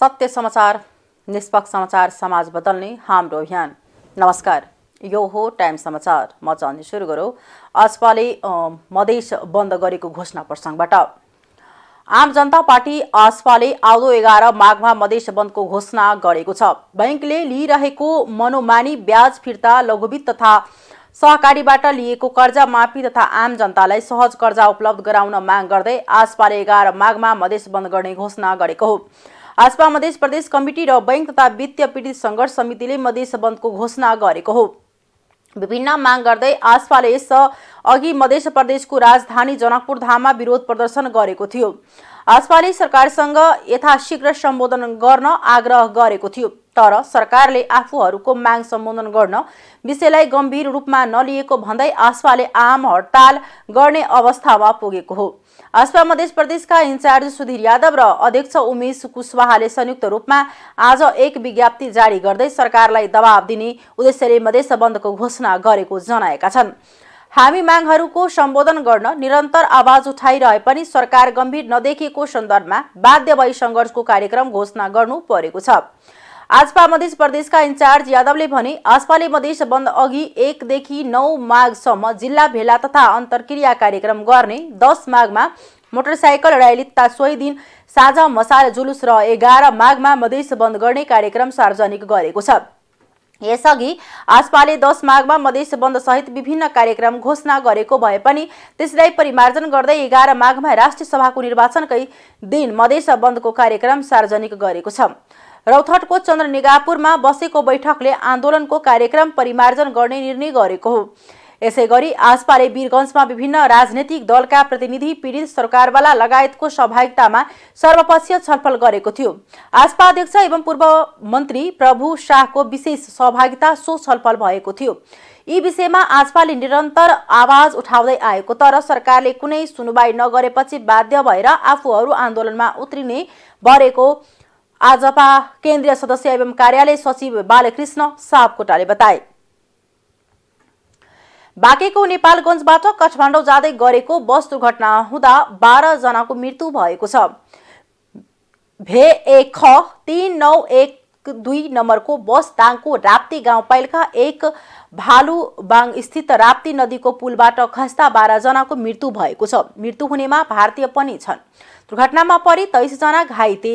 सत्य समाचार निष्पक्ष समाचार समाज बदल्ने हाम्रो अभियान नमस्कार यो हो टाइम समाचार म चन्दी सुरु गरौँ अजपाले मधेस बन्द गरेको घोषणा प्रसङ्गबाट आम जनता पार्टी आसपाले आउँदो एघार माघमा मधेस बन्दको घोषणा गरेको छ ब्याङ्कले लिइरहेको मनोमानी ब्याज फिर्ता लघुवित्त तथा सहकारीबाट लिएको कर्जा माफी तथा आम जनतालाई सहज कर्जा उपलब्ध गराउन माग गर्दै आसपाले एघार माघमा मधेस बन्द गर्ने घोषणा गरेको हो आजपा मधेस प्रदेश कमिटी र बैङ्क तथा वित्तीय पीडित सङ्घर्ष समितिले मधेस बन्दको घोषणा गरेको हो विभिन्न माग गर्दै आसपाले यस अघि मध्य प्रदेशको राजधानी जनकपुरधाममा विरोध प्रदर्शन गरेको थियो आसपाले सरकारसँग यथाशीघ्र सम्बोधन गर्न आग्रह गरेको थियो तर सरकारले आफूहरूको माग सम्बोधन गर्न विषयलाई गम्भीर रूपमा नलिएको भन्दै आसपाले आम हडताल गर्ने अवस्थामा पुगेको हो आसपा मधेस प्रदेशका इन्चार्ज सुधीर यादव र अध्यक्ष उमेश कुशवाहाले संयुक्त रूपमा आज एक विज्ञप्ति जारी गर्दै सरकारलाई दबाव दिने उद्देश्यले मधेस बन्दको घोषणा गरेको जनाएका छन् हामी मागहरूको सम्बोधन गर्न निरन्तर आवाज उठाइरहे पनि सरकार गम्भीर नदेखिएको सन्दर्भमा बाध्य भई सङ्घर्षको कार्यक्रम घोषणा गर्नु परेको छ आजपा मधेस प्रदेशका इन्चार्ज यादवले भने आजपाले मधेस बन्द अघि एकदेखि नौ माघसम्म जिल्ला भेला तथा अन्तर्क्रिया कार्यक्रम गर्ने दस माघमा मोटरसाइकल र्याली तथा सोही दिन साझा मसाल जुलुस र एघार माघमा मधेस बन्द गर्ने कार्यक्रम सार्वजनिक गरेको छ यसअघि आजपाले दस माघमा मधेस सहित विभिन्न कार्यक्रम घोषणा गरेको भए पनि त्यसलाई परिमार्जन गर्दै एघार माघमा राष्ट्रिय सभाको निर्वाचनकै दिन मधेस बन्दको कार्यक्रम सार्वजनिक गरेको छ रौथटको चन्द्रनिगापुरमा बसेको बैठकले आन्दोलनको कार्यक्रम परिमार्जन गर्ने निर्णय गरेको हो यसै गरी आसपाले वीरगञ्जमा विभिन्न राजनैतिक दलका प्रतिनिधि पीडित सरकारवाला लगायतको सहभागितामा सर्वपक्षीय छलफल गरेको थियो आसपा अध्यक्ष एवं पूर्व मन्त्री प्रभु शाहको विशेष सहभागिता सो छलफल भएको थियो यी विषयमा आजपाले निरन्तर आवाज उठाउँदै आएको तर सरकारले कुनै सुनवाई नगरेपछि बाध्य भएर आफूहरू आन्दोलनमा उत्रिने गरेको आजपा केन्द्रीय सदस्य एवं कार्यालय सचिव बालकृष्ण सापकोटाले बताए बाँकेको नेपालगञ्जबाट काठमाडौँ जाँदै गरेको बस दुर्घटना हुँदा जनाको मृत्यु भएको छ भे ए ख तिन नौ एक दुई नम्बरको बस दाङको राप्ती गाउँपालिका एक भालुबाङ स्थित राप्ती नदीको पुलबाट खस्दा बाह्रजनाको मृत्यु भएको छ मृत्यु हुनेमा भारतीय पनि छन् दुर्घटनामा परि तेइसजना घाइते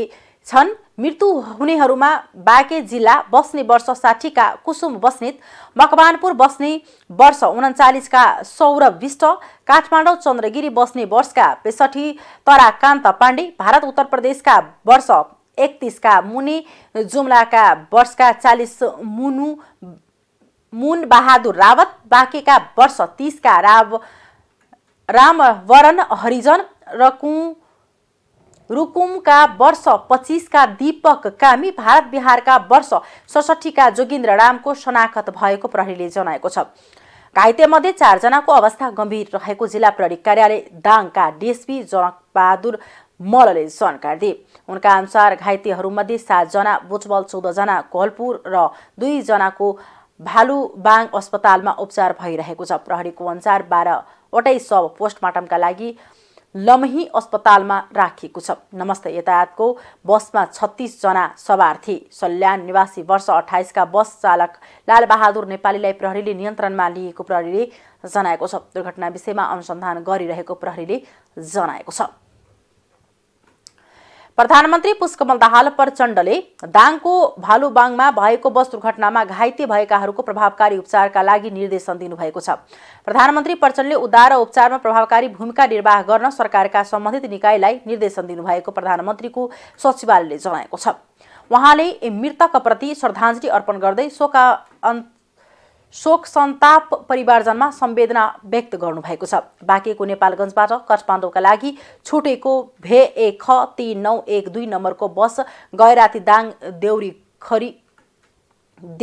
छन् मृत्यु हुनेहरूमा बाँके जिल्ला बस्ने वर्ष साठीका कुसुम बस्नेत मकवानपुर बस्ने वर्ष उन्चालिसका सौरभ विष्ट काठमाडौँ चन्द्रगिरी बस्ने वर्षका तरा कान्त पाण्डे भारत उत्तर प्रदेशका वर्ष एकतिसका मुने जुम्लाका वर्षका चालिस मुनु मुन बहादुर रावत बाँकेका वर्ष तिसका राव रामवरण हरिजन र कुँ रुकुमका वर्ष पच्चिसका दीपक कामी भारत बिहारका वर्ष सडसठीका जोगिन्द्र रामको शनाखत भएको प्रहरीले जनाएको छ घाइतेमध्ये चारजनाको अवस्था गम्भीर रहेको जिल्ला प्रहरी कार्यालय दाङका डिएसपी जनकबहादुर मलले जानकारी दिए उनका अनुसार घाइतेहरूमध्ये सातजना बोचबल चौधजना घलपुर र दुईजनाको भालुबाङ अस्पतालमा उपचार भइरहेको छ प्रहरीको अनुसार बाह्रवटै सब पोस्टमार्टमका लागि लमही अस्पतालमा राखिएको छ नमस्ते यातायातको बसमा छत्तिसजना सवार थिए सल्यान निवासी वर्ष अठाइसका बस चालक लालबहादुर नेपालीलाई प्रहरीले नियन्त्रणमा लिएको प्रहरीले जनाएको छ दुर्घटना विषयमा अनुसन्धान गरिरहेको प्रहरीले जनाएको छ प्रधानमन्त्री पुष्कमल दाहाल प्रचण्डले दाङको भालुबाङमा भएको बस दुर्घटनामा घाइते भएकाहरूको प्रभावकारी उपचारका लागि निर्देशन दिनुभएको छ प्रधानमन्त्री प्रचण्डले उद्धार र उपचारमा प्रभावकारी भूमिका निर्वाह गर्न सरकारका सम्बन्धित निकायलाई निर्देशन दिनुभएको प्रधानमन्त्रीको सचिवालयले जनाएको छ उहाँले मृतकप्रति श्रद्धाञ्जली अर्पण गर्दै शोका शोक सन्ताप परिवारजनमा संवेदना व्यक्त गर्नुभएको छ बाँकेको नेपालगञ्जबाट काठमाडौँका लागि छुटेको भे ए ख तिन नौ एक दुई नम्बरको बस गैराती दाङ देउरी खरी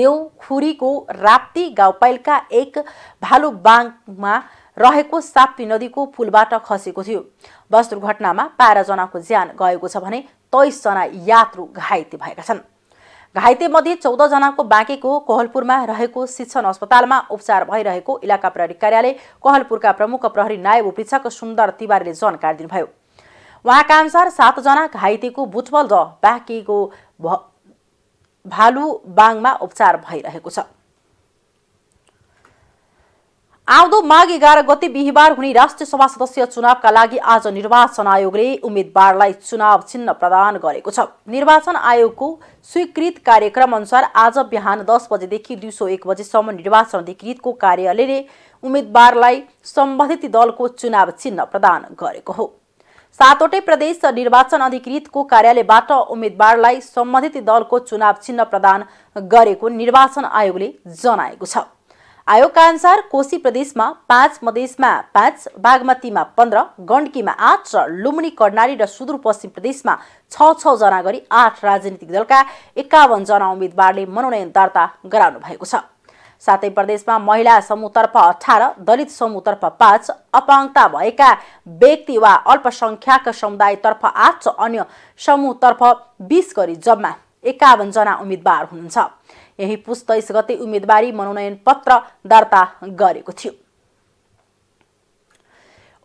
देउखुरीको राप्ती गाउँपालिका एक भालुबाङमा रहेको साप्ती नदीको पुलबाट खसेको थियो बस दुर्घटनामा बाह्रजनाको ज्यान गएको छ भने तेइसजना यात्रु घाइते भएका छन् घाइतेमध्ये चौधजनाको बाँकेको कोहलपुरमा रहेको शिक्षण अस्पतालमा उपचार भइरहेको इलाका प्रहरी कार्यालय कोहलपुरका प्रमुख प्रहरी नायब उपरीक्षक सुन्दर तिवारीले जानकारी दिनुभयो उहाँका अनुसार सातजना घाइतेको बुटबल र बाँकेको बाङमा उपचार भइरहेको छ आउँदो माघ एघार गते बिहिबार हुने राष्ट्रिय सभा सदस्य चुनावका लागि आज निर्वाचन आयोगले उम्मेद्वारलाई चुनाव चिन्ह प्रदान गरेको छ निर्वाचन आयोगको स्वीकृत कार्यक्रम अनुसार आज बिहान दस बजेदेखि दिउँसो एक बजेसम्म निर्वाचन अधिकृतको कार्यालयले उम्मेद्वारलाई सम्बन्धित दलको चुनाव चिन्ह प्रदान गरेको हो सातवटै प्रदेश निर्वाचन अधिकृतको कार्यालयबाट उम्मेद्वारलाई सम्बन्धित दलको चुनाव चिन्ह प्रदान गरेको निर्वाचन आयोगले जनाएको छ आयोगका अनुसार कोशी प्रदेशमा पाँच मधेसमा पाँच बागमतीमा पन्ध्र गण्डकीमा आठ र लुम्बिनी कर्णाली र सुदूरपश्चिम प्रदेशमा छ छ जना गरी आठ राजनीतिक दलका जना उम्मेद्वारले मनोनयन दर्ता गराउनु भएको छ सातै प्रदेशमा महिला समूहतर्फ अठार दलित समूहतर्फ पाँच अपाङ्गता भएका व्यक्ति वा अल्पसङ्ख्याक समुदायतर्फ आठ र अन्य समूहतर्फ बिस गरी जम्मा जना उम्मेद्वार हुनुहुन्छ यही पुस तेइस गते उम्मेदवारी मनोनयन पत्र दर्ता गरेको थियो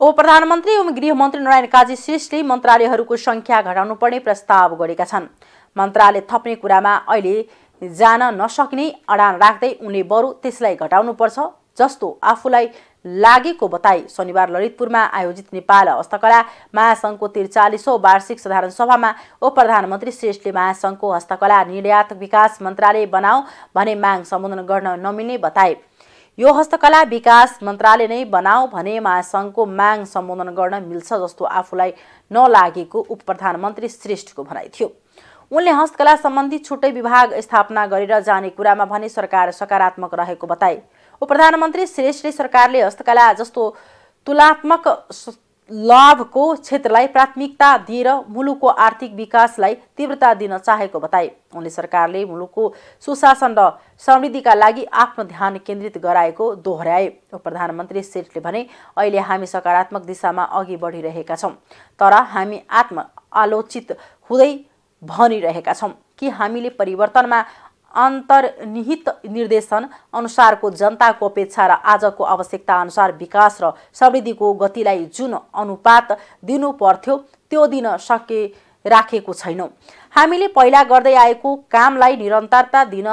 उप प्रधानमन्त्री एवं गृहमन्त्री नारायण काजी श्रेष्ठले मन्त्रालयहरूको सङ्ख्या पर्ने प्रस्ताव गरेका छन् मन्त्रालय थप्ने कुरामा अहिले जान नसक्ने अडान राख्दै उनले बरु त्यसलाई घटाउनुपर्छ जस्तो आफूलाई लागेको बताई शनिबार ललितपुरमा आयोजित नेपाल हस्तकला महासङ्घको त्रिचालिसौँ वार्षिक साधारण सभामा उप प्रधानमन्त्री श्रेष्ठले महासङ्घको हस्तकला निर्यात विकास मन्त्रालय बनाऊ भने माग सम्बोधन गर्न नमिल्ने बताए यो हस्तकला विकास मन्त्रालय नै बनाऊ भने महासङ्घको माग सम्बोधन गर्न मिल्छ जस्तो आफूलाई नलागेको उप प्रधानमन्त्री श्रेष्ठको भनाइ थियो उनले हस्तकला सम्बन्धी छुट्टै विभाग स्थापना गरेर जाने कुरामा भने सरकार सकारात्मक रहेको बताए उपप्रधानमन्त्री श्रेष्ठले सरकारले हस्तकला जस्तो तुलनात्मक लाभको क्षेत्रलाई प्राथमिकता दिएर मुलुकको आर्थिक विकासलाई तीव्रता दिन चाहेको बताए उनले सरकारले मुलुकको सुशासन र समृद्धिका लागि आफ्नो ध्यान केन्द्रित गराएको दोहोऱ्याए प्रधानमन्त्री सेठले भने अहिले हामी सकारात्मक दिशामा अघि बढिरहेका छौँ तर हामी आत्म आलोचित हुँदै भनिरहेका छौँ कि हामीले परिवर्तनमा अन्तर्निहित निर्देशन अनुसारको जनताको अपेक्षा र आजको आवश्यकता अनुसार विकास र समृद्धिको गतिलाई जुन अनुपात दिनु पर्थ्यो त्यो दिन सके राखेको छैनौँ हामीले पहिला गर्दै आएको कामलाई निरन्तरता दिन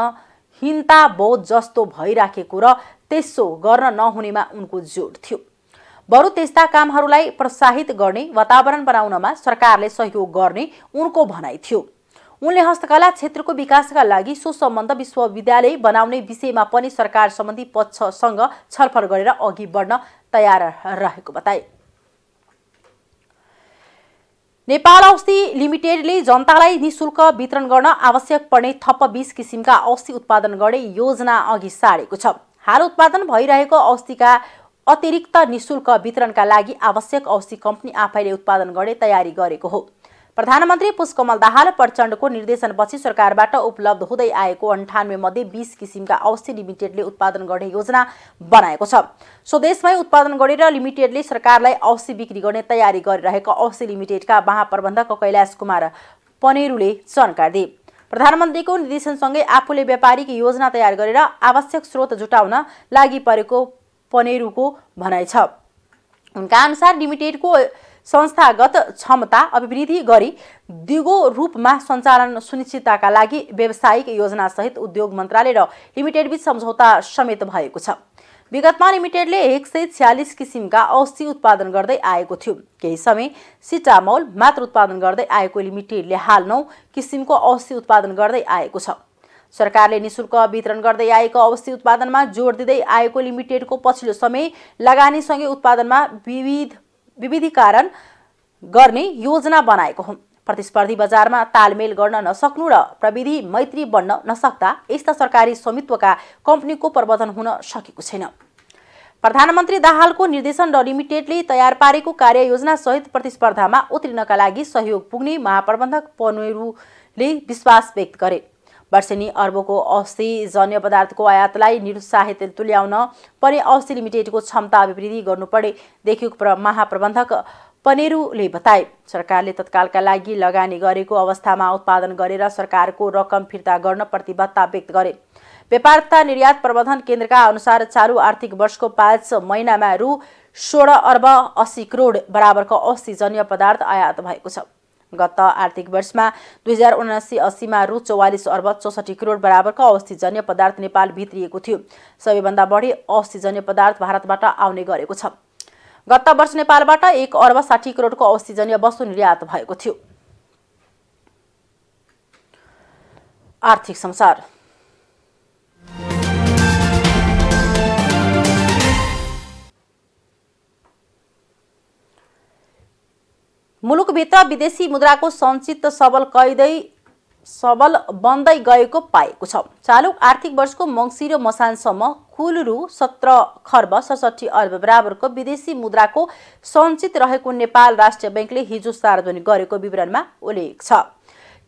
हिन्ता बौद्ध जस्तो भइराखेको र त्यसो गर्न नहुनेमा उनको जोड थियो बरु त्यस्ता कामहरूलाई प्रोत्साहित गर्ने वातावरण बनाउनमा सरकारले सहयोग गर्ने उनको भनाइ थियो उनले हस्तकला क्षेत्रको विकासका लागि सो सम्बन्ध विश्वविद्यालय बनाउने विषयमा पनि सरकार सम्बन्धी पक्षसँग छलफल गरेर अघि बढ्न तयार रहेको बताए नेपाल औषधि लिमिटेडले जनतालाई निशुल्क वितरण गर्न आवश्यक पर्ने थप बिस किसिमका औषधि उत्पादन गर्ने योजना अघि सारेको छ हाल उत्पादन भइरहेको औषधिका अतिरिक्त निशुल्क वितरणका लागि आवश्यक औषधि कम्पनी आफैले उत्पादन गर्ने तयारी गरेको हो प्रधानमन्त्री पुष्पकमल दाहाल प्रचण्डको निर्देशनपछि सरकारबाट उपलब्ध हुँदै आएको अन्ठानब्बे मध्ये बिस किसिमका औषधि लिमिटेडले उत्पादन गर्ने योजना बनाएको छ स्वदेशमै उत्पादन गरेर लिमिटेडले सरकारलाई औषधि बिक्री गर्ने तयारी गरिरहेको औषधि लिमिटेडका महाप्रबन्धक कैलाश कुमार पनेरूले जानकारी दिए प्रधानमन्त्रीको निर्देशनसँगै आफूले व्यापारिक योजना तयार गरेर आवश्यक स्रोत जुटाउन लागि परेको पनेरूको भनाइ छ उनका अनुसार लिमिटेडको संस्थागत क्षमता अभिवृद्धि गरी दिगो रूपमा सञ्चालन सुनिश्चितताका लागि व्यावसायिक योजनासहित उद्योग मन्त्रालय र लिमिटेडबीच सम्झौता समेत भएको छ विगतमा लिमिटेडले एक सय छ्यालिस किसिमका औषधि उत्पादन गर्दै आएको थियो केही समय सिटामोल मात्र उत्पादन गर्दै आएको लिमिटेडले हाल नौ किसिमको औषधि उत्पादन गर्दै आएको छ सरकारले निशुल्क वितरण गर्दै आएको औषधि उत्पादनमा जोड दिँदै आएको लिमिटेडको पछिल्लो समय लगानीसँगै उत्पादनमा विविध विविधीकरण गर्ने योजना बनाएको हो प्रतिस्पर्धी बजारमा तालमेल गर्न नसक्नु र प्रविधि मैत्री बन्न नसक्दा यस्ता सरकारी स्वामित्वका कम्पनीको प्रवर्धन हुन सकेको छैन प्रधानमन्त्री दाहालको निर्देशन र लिमिटेडले तयार पारेको कार्ययोजनासहित प्रतिस्पर्धामा उत्रिनका लागि सहयोग पुग्ने महाप्रबन्धक पनेरूले विश्वास व्यक्त गरे वर्षेनी अर्बको औषधि जन्य पदार्थको आयातलाई निरुत्साहित तुल्याउन पनि औषधि लिमिटेडको क्षमता अभिवृद्धि गर्नुपर्ने देखि प्र महाप्रबन्धक पनेरुले बताए सरकारले तत्कालका लागि लगानी गरेको अवस्थामा उत्पादन गरेर सरकारको रकम फिर्ता गर्न प्रतिबद्धता व्यक्त गरे व्यापार तथा निर्यात प्रबन्धन केन्द्रका अनुसार चालु आर्थिक वर्षको पाँच महिनामा रु सोह्र अर्ब अस्सी करोड बराबरको जन्य पदार्थ आयात भएको छ गत आर्थिक वर्षमा दुई हजार उनासी अस्सीमा रु चौवालिस अर्ब चौसठी करोड बराबरको औषधिजन्य पदार्थ नेपाल भित्रिएको थियो सबैभन्दा बढी औषधिजन्य पदार्थ भारतबाट आउने गरेको छ गत वर्ष नेपालबाट एक अर्ब साठी करोडको औषधिजन्य वस्तु निर्यात भएको थियो आर्थिक संसार मुलुकभित्र विदेशी मुद्राको सञ्चित सबल कैदै सबल बन्दै गएको पाएको छ चालु आर्थिक वर्षको मङ्सिरो मसानसम्म कुल रु सत्र खर्ब सडसठी अर्ब बराबरको विदेशी मुद्राको सञ्चित रहेको नेपाल राष्ट्रिय ब्याङ्कले हिजो सार्वजनिक गरेको विवरणमा उल्लेख छ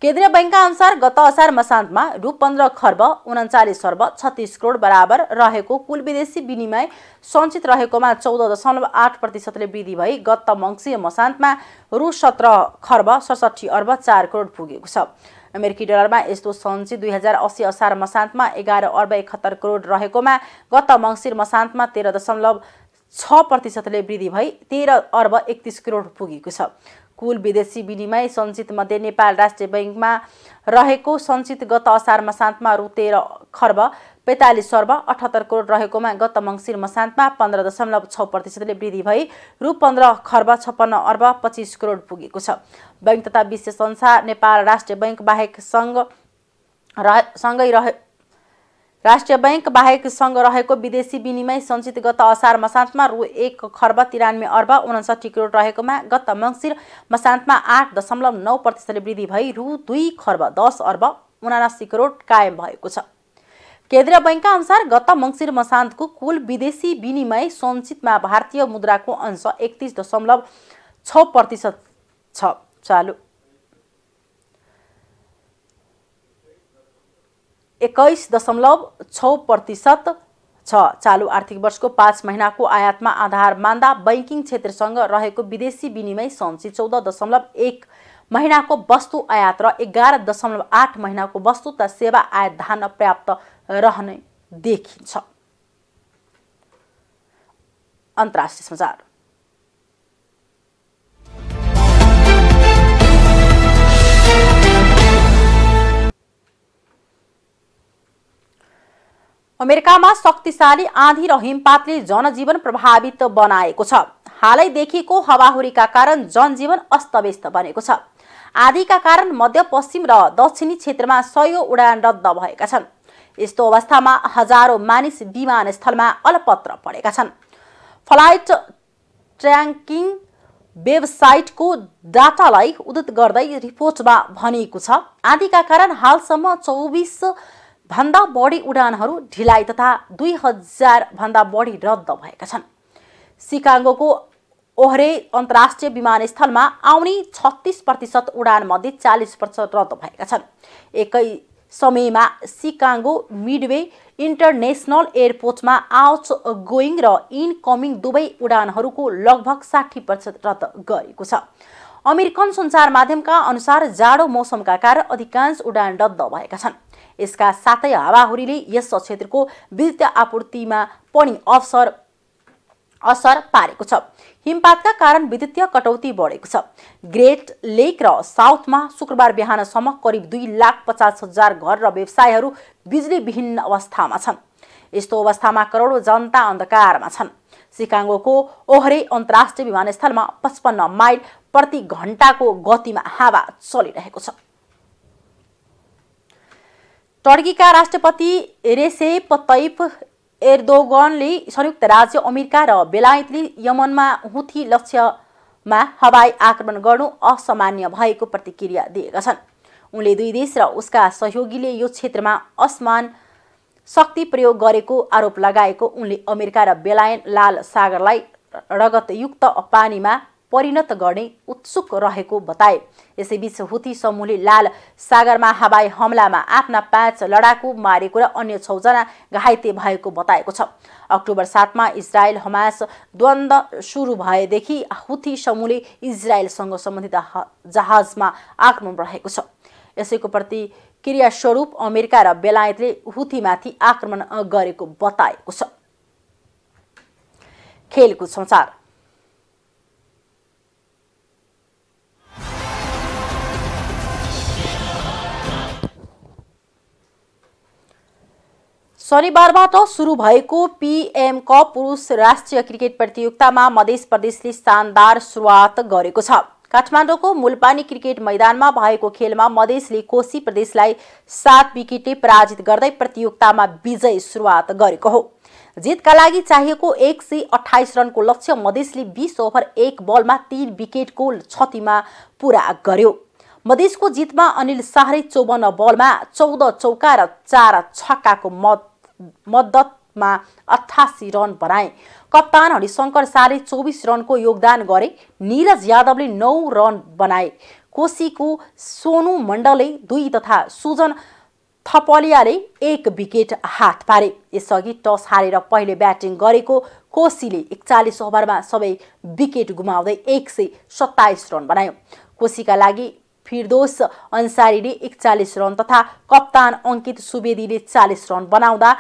केन्द्रीय बैङ्कका अनुसार गत असार मसान्तमा रु पन्ध्र खर्ब उन्चालिस अर्ब छत्तिस करोड बराबर रहेको कुल विदेशी विनिमय सञ्चित रहेकोमा चौध दशमलव आठ प्रतिशतले वृद्धि भई गत मङ्सिर मसान्तमा रु सत्र खर्ब सडसठी अर्ब चार करोड पुगेको छ अमेरिकी डलरमा यस्तो सञ्चित दुई हजार अस्सी असार मसान्तमा एघार अर्ब एकहत्तर करोड रहेकोमा गत मङ्सिर मसान्तमा तेह्र दशमलव छ प्रतिशतले वृद्धि भई तेह्र अर्ब एकतिस करोड पुगेको छ कुल विदेशी विनिमय सञ्चित मध्ये नेपाल राष्ट्रिय बैङ्कमा रहेको सञ्चित गत असार मसान्तमा रु तेह्र खर्ब पैँतालिस अर्ब अठहत्तर करोड रहेकोमा गत मङ्सिर मसान्तमा पन्ध्र दशमलव छ प्रतिशतले वृद्धि भई रु पन्ध्र खर्ब छप्पन्न अर्ब पच्चिस करोड पुगेको छ बैङ्क तथा विश्व संस्था नेपाल राष्ट्रिय बैङ्क बाहेक सङ्घ रह सँगै रहे राष्ट्रिय बैङ्क बाहेकसँग रहेको विदेशी विनिमय सञ्चित गत असार मसान्तमा रु एक खर्ब तिरानब्बे अर्ब उनासाठी करोड रहेकोमा गत मङ्सिर मसान्तमा आठ दशमलव नौ प्रतिशतले वृद्धि भई रु दुई खर्ब दस अर्ब उनासी करोड कायम भएको छ केन्द्रीय बैङ्कका अनुसार गत मङ्सिर मसान्तको कुल विदेशी विनिमय सञ्चितमा भारतीय मुद्राको अंश एकतिस दशमलव छ प्रतिशत छ चालु एक्काइस दशमलव छ प्रतिशत छ चालु आर्थिक वर्षको पाँच महिनाको आयातमा आधार मान्दा बैङ्किङ क्षेत्रसँग रहेको विदेशी विनिमय सञ्ची चौध दशमलव एक महिनाको वस्तु आयात र एघार दशमलव आठ महिनाको वस्तु तथा सेवा आयात धान पर्याप्त रहने देखिन्छ अन्तर्राष्ट्रिय समाचार अमेरिकामा शक्तिशाली आँधी र हिमपातले जनजीवन प्रभावित बनाएको छ हालै हालैदेखिको हावाहुरीका कारण जनजीवन अस्तव्यस्त बनेको छ आँधीका कारण मध्यपश्चिम र दक्षिणी क्षेत्रमा सयौँ उडान रद्द भएका छन् यस्तो अवस्थामा हजारौँ मानिस विमानस्थलमा अलपत्र परेका छन् फ्लाइट ट्र्याङ्किङ वेबसाइटको डाटालाई उद्धित गर्दै रिपोर्टमा भनिएको छ आँधीका कारण हालसम्म चौबिस भन्दा बढी उडानहरू ढिलाइ तथा दुई हजारभन्दा बढी रद्द भएका छन् सिकाङ्गोको ओहरे अन्तर्राष्ट्रिय विमानस्थलमा आउने छत्तिस प्रतिशत उडानमध्ये चालिस प्रतिशत रद्द भएका छन् एकै समयमा सिकाङ्गो मिडवे इन्टरनेसनल एयरपोर्टमा आउट गोइङ र इनकमिङ दुवै उडानहरूको लगभग साठी प्रतिशत रद्द गरेको छ अमेरिकन सञ्चार माध्यमका अनुसार जाडो मौसमका कारण अधिकांश उडान रद्द भएका छन् यसका साथै हावाहुरीले यस क्षेत्रको विद्युत आपूर्तिमा पनि अवसर असर पारेको छ हिमपातका कारण विद्युतीय कटौती बढेको छ ग्रेट लेक र साउथमा शुक्रबार बिहानसम्म करिब दुई लाख पचास हजार घर र व्यवसायहरू बिजुलीविहीन अवस्थामा छन् यस्तो अवस्थामा करोडौँ जनता अन्धकारमा छन् सिकाङ्गोको ओहरे अन्तर्राष्ट्रिय विमानस्थलमा पचपन्न माइल प्रति घन्टाको गतिमा हावा चलिरहेको छ टर्कीका राष्ट्रपति रेसे पतैप एर्दोगनले संयुक्त राज्य अमेरिका र बेलायतले यमनमा हुथी लक्ष्यमा हवाई आक्रमण गर्नु असामान्य भएको प्रतिक्रिया दिएका छन् उनले दुई देश र उसका सहयोगीले यो क्षेत्रमा असमान शक्ति प्रयोग गरेको आरोप लगाएको उनले अमेरिका र बेलायत लाल सागरलाई रगतयुक्त पानीमा परिणत गर्ने उत्सुक रहेको बताए यसैबीच हुती समूहले लाल सागरमा हवाई हमलामा आफ्ना पाँच लडाकु मारेको र अन्य छजना घाइते भएको बताएको छ अक्टोबर सातमा इजरायल हमास द्वन्द सुरु भएदेखि हुती समूहले इजरायलसँग सम्बन्धित जहाजमा आक्रमण रहेको छ यसैको प्रति प्रतिक्रियास्वरूप अमेरिका र बेलायतले हुतीमाथि आक्रमण गरेको बताएको छ खेलकुद संसार शनिबारबाट सुरु भएको पिएम कप पुरुष राष्ट्रिय क्रिकेट प्रतियोगितामा मध्य प्रदेशले शानदार सुरुवात गरेको छ काठमाडौँको मूलपानी क्रिकेट मैदानमा भएको खेलमा मधेसले कोशी प्रदेशलाई सात विकेटले पराजित गर्दै प्रतियोगितामा विजय सुरुवात गरेको हो जितका लागि चाहिएको एक सय अठाइस रनको लक्ष्य मधेसले बिस ओभर एक बलमा तीन विकेटको क्षतिमा पुरा गर्यो मधेसको जितमा अनिल शाहले चौवन्न बलमा चौध चौका र चार छक्काको मत मद्दतमा अठासी रन बनाए कप्तान हरिशङ्कर शाहले चौबिस रनको योगदान गरे निरज यादवले नौ रन बनाए कोशीको सोनु मण्डलले दुई तथा सुजन थपलियाले एक विकेट हात पारे यसअघि टस हारेर पहिले ब्याटिङ गरेको कोशीले एकचालिस ओभरमा सबै विकेट गुमाउँदै एक सय सत्ताइस रन बनायो कोशीका लागि फिरदोस अन्सारीले एकचालिस रन तथा कप्तान अङ्कित सुवेदीले चालिस रन बनाउँदा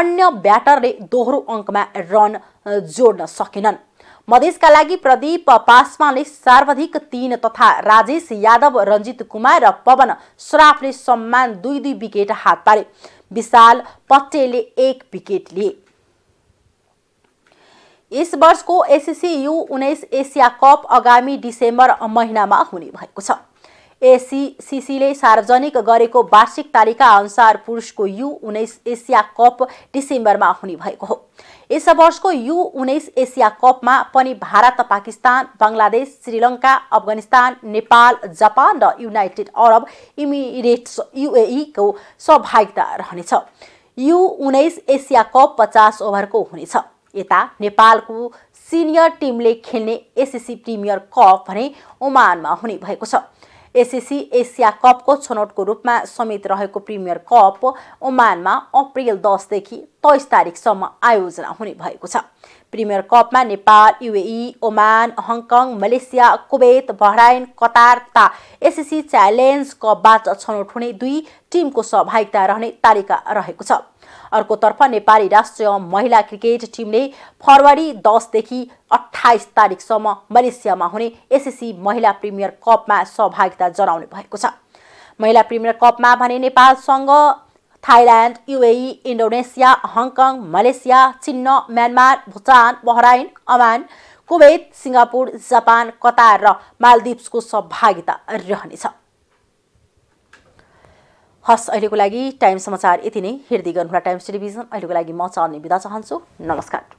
अन्य ब्याटरले दोहोरो अङ्कमा रन जोड्न सकेनन् मधेसका लागि प्रदीप पासवानले सर्वाधिक तीन तथा राजेश यादव रञ्जित कुमार र पवन श्राफले सम्मान दुई दुई विकेट हात पारे विशाल पटेलले एक विकेट लिए यस वर्षको एसिसियु यु उन्नाइस एसिया कप आगामी डिसेम्बर महिनामा हुने भएको छ एसिसिसीले सार्वजनिक गरेको वार्षिक तालिका अनुसार पुरुषको यु उन्नाइस एसिया कप डिसेम्बरमा हुने भएको हो यस वर्षको यु उन्नाइस एसिया कपमा पनि भारत पाकिस्तान बङ्गलादेश श्रीलङ्का अफगानिस्तान नेपाल जापान र युनाइटेड अरब इमिरेट्स युएईको सहभागिता रहनेछ यु उन्नाइस एसिया कप पचास ओभरको हुनेछ यता नेपालको सिनियर टिमले खेल्ने एसएससी प्रिमियर कप भने ओमानमा हुने भएको छ एसएससी एसिया कपको छनौटको रूपमा समेत रहेको प्रिमियर कप ओमानमा अप्रेल दसदेखि तेइस तारिकसम्म आयोजना हुने भएको छ प्रिमियर कपमा Nepal UAE Oman Hong Kong Malaysia Kuwait Bahrain Qatar तथा एसएससी च्यालेन्ज कपबाट छनौट हुने दुई टिमको सहभागिता रहने तालिका रहेको छ अर्कोतर्फ नेपाली राष्ट्रिय महिला क्रिकेट टिमले फरवरी दसदेखि अठाइस तारिकसम्म मलेसियामा हुने एसएससी महिला प्रिमियर कपमा सहभागिता जनाउने भएको छ महिला प्रिमियर कपमा भने नेपालसँग Thailand UAE Indonesia Hong Kong Malaysia China Myanmar Bhutan Bahrain Oman Kuwait Singapore Japan Qatar र मालदिप्सको सहभागिता रहनेछ हस् अहिलेको लागि टाइम समाचार यति नै हेर्दै गर्नुहोला टाइम्स टेलिभिजन अहिलेको लागि म चल्ने बिदा चाहन्छु नमस्कार